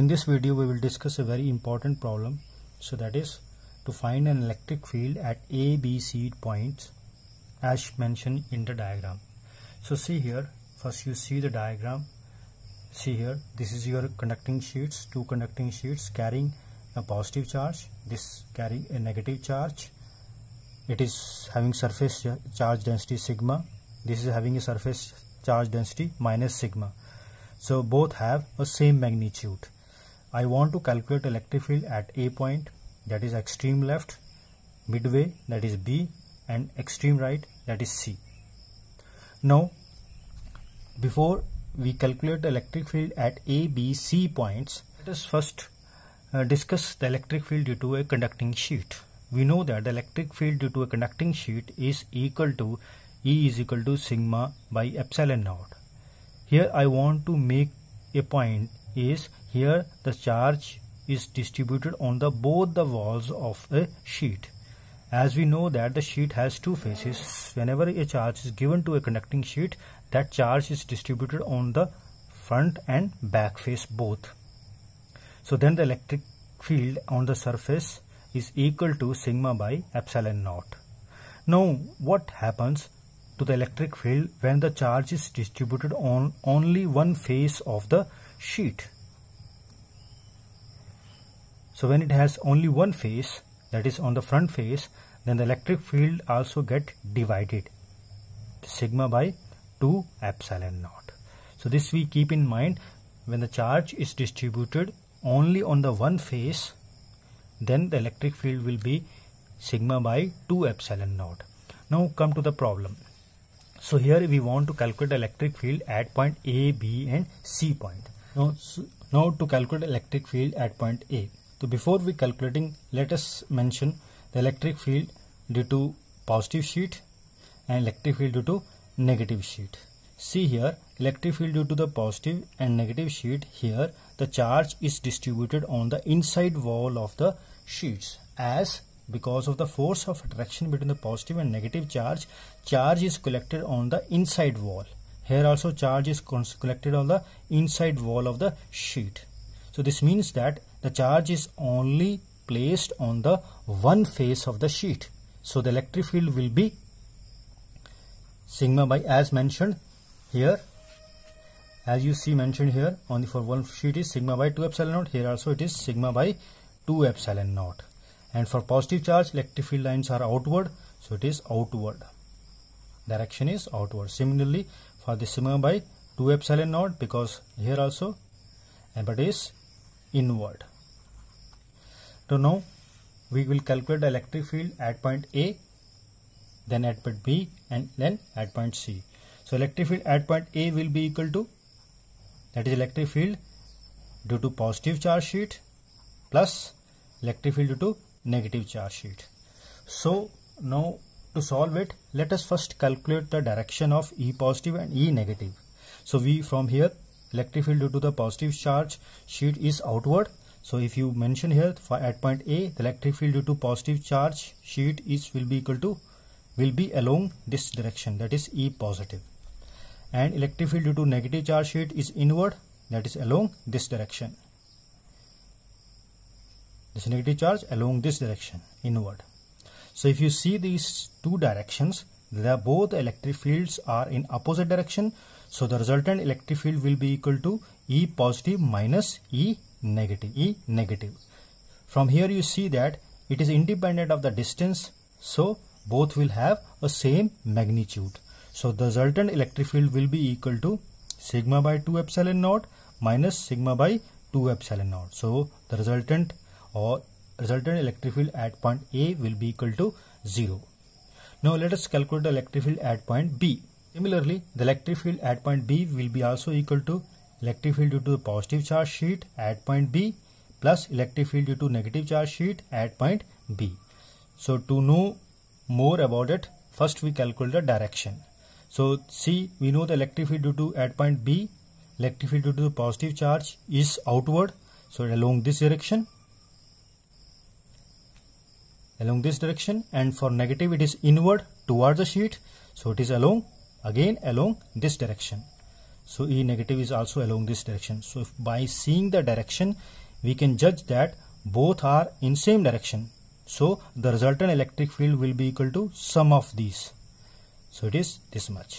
In this video we will discuss a very important problem so that is to find an electric field at A, B, C points as mentioned in the diagram. So see here first you see the diagram see here this is your conducting sheets two conducting sheets carrying a positive charge this carrying a negative charge it is having surface charge density sigma this is having a surface charge density minus sigma so both have a same magnitude I want to calculate electric field at A point that is extreme left, midway that is B and extreme right that is C. Now before we calculate the electric field at A, B, C points, let us first uh, discuss the electric field due to a conducting sheet. We know that the electric field due to a conducting sheet is equal to E is equal to sigma by epsilon naught. Here I want to make a point is here the charge is distributed on the both the walls of a sheet as we know that the sheet has two faces whenever a charge is given to a conducting sheet that charge is distributed on the front and back face both so then the electric field on the surface is equal to sigma by epsilon naught now what happens to the electric field when the charge is distributed on only one face of the sheet. So when it has only one face that is on the front face then the electric field also get divided sigma by 2 epsilon naught. So this we keep in mind when the charge is distributed only on the one face then the electric field will be sigma by 2 epsilon naught. Now come to the problem. So here we want to calculate electric field at point A, B and C point. Now, so now to calculate electric field at point A. So before we calculating, let us mention the electric field due to positive sheet and electric field due to negative sheet. See here, electric field due to the positive and negative sheet here, the charge is distributed on the inside wall of the sheets as because of the force of attraction between the positive and negative charge, charge is collected on the inside wall. Here also charge is collected on the inside wall of the sheet. So this means that the charge is only placed on the one face of the sheet. So the electric field will be sigma by as mentioned here as you see mentioned here only for one sheet is sigma by 2 epsilon naught here also it is sigma by 2 epsilon naught and for positive charge electric field lines are outward so it is outward direction is outward. Similarly, for the sigma by 2 epsilon naught because here also but is inward. So now we will calculate the electric field at point A, then at point B and then at point C. So electric field at point A will be equal to that is electric field due to positive charge sheet plus electric field due to negative charge sheet. So now to solve it, let us first calculate the direction of E positive and E negative. So we from here, electric field due to the positive charge sheet is outward. So if you mention here at point A, the electric field due to positive charge sheet is will be equal to will be along this direction that is E positive and electric field due to negative charge sheet is inward that is along this direction. This negative charge along this direction inward. So if you see these two directions, the both electric fields are in opposite direction. So the resultant electric field will be equal to E positive minus E negative, E negative. From here you see that it is independent of the distance. So both will have a same magnitude. So the resultant electric field will be equal to sigma by 2 epsilon naught minus sigma by 2 epsilon naught. So the resultant or resultant electric field at point A will be equal to 0. Now let us calculate the electric field at point B. Similarly, the electric field at point B will be also equal to electric field due to positive charge sheet at point B plus electric field due to negative charge sheet at point B. So to know more about it, first we calculate the direction. So C, we know the electric field due to at point B, electric field due to the positive charge is outward. So along this direction along this direction and for negative it is inward towards the sheet so it is along again along this direction so e negative is also along this direction so if by seeing the direction we can judge that both are in same direction so the resultant electric field will be equal to sum of these so it is this much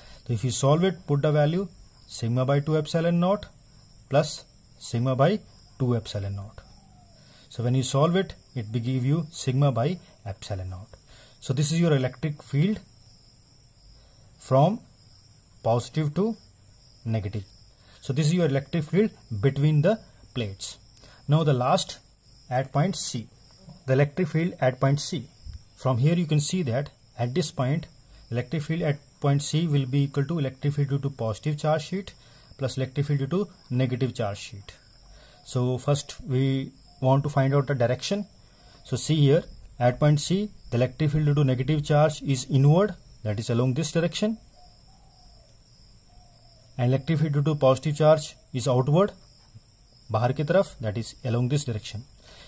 so if you solve it put the value sigma by 2 epsilon naught plus sigma by 2 epsilon naught so when you solve it, it will give you sigma by epsilon naught. So this is your electric field from positive to negative. So this is your electric field between the plates. Now the last at point C, the electric field at point C. From here you can see that at this point, electric field at point C will be equal to electric field due to positive charge sheet plus electric field due to negative charge sheet. So first we want to find out the direction. So see here at point C the electric field due to negative charge is inward that is along this direction and electric field due to positive charge is outward bahar की taraf. that is along this direction.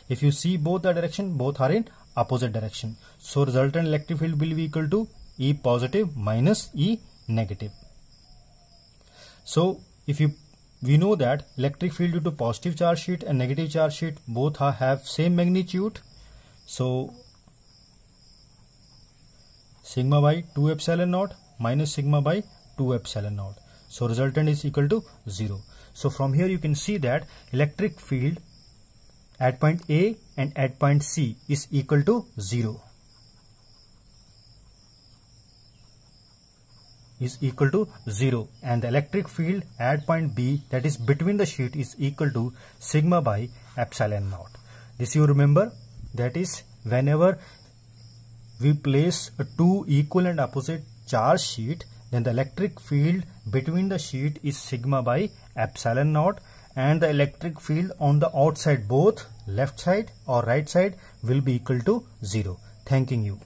If you see both the direction both are in opposite direction. So resultant electric field will be equal to E positive minus E negative. So if you we know that electric field due to positive charge sheet and negative charge sheet both are, have same magnitude. So sigma by 2 epsilon naught minus sigma by 2 epsilon naught. So resultant is equal to 0. So from here you can see that electric field at point A and at point C is equal to 0. is equal to 0 and the electric field at point B that is between the sheet is equal to sigma by epsilon naught. This you remember that is whenever we place two equal and opposite charge sheet then the electric field between the sheet is sigma by epsilon naught and the electric field on the outside both left side or right side will be equal to 0. Thanking you.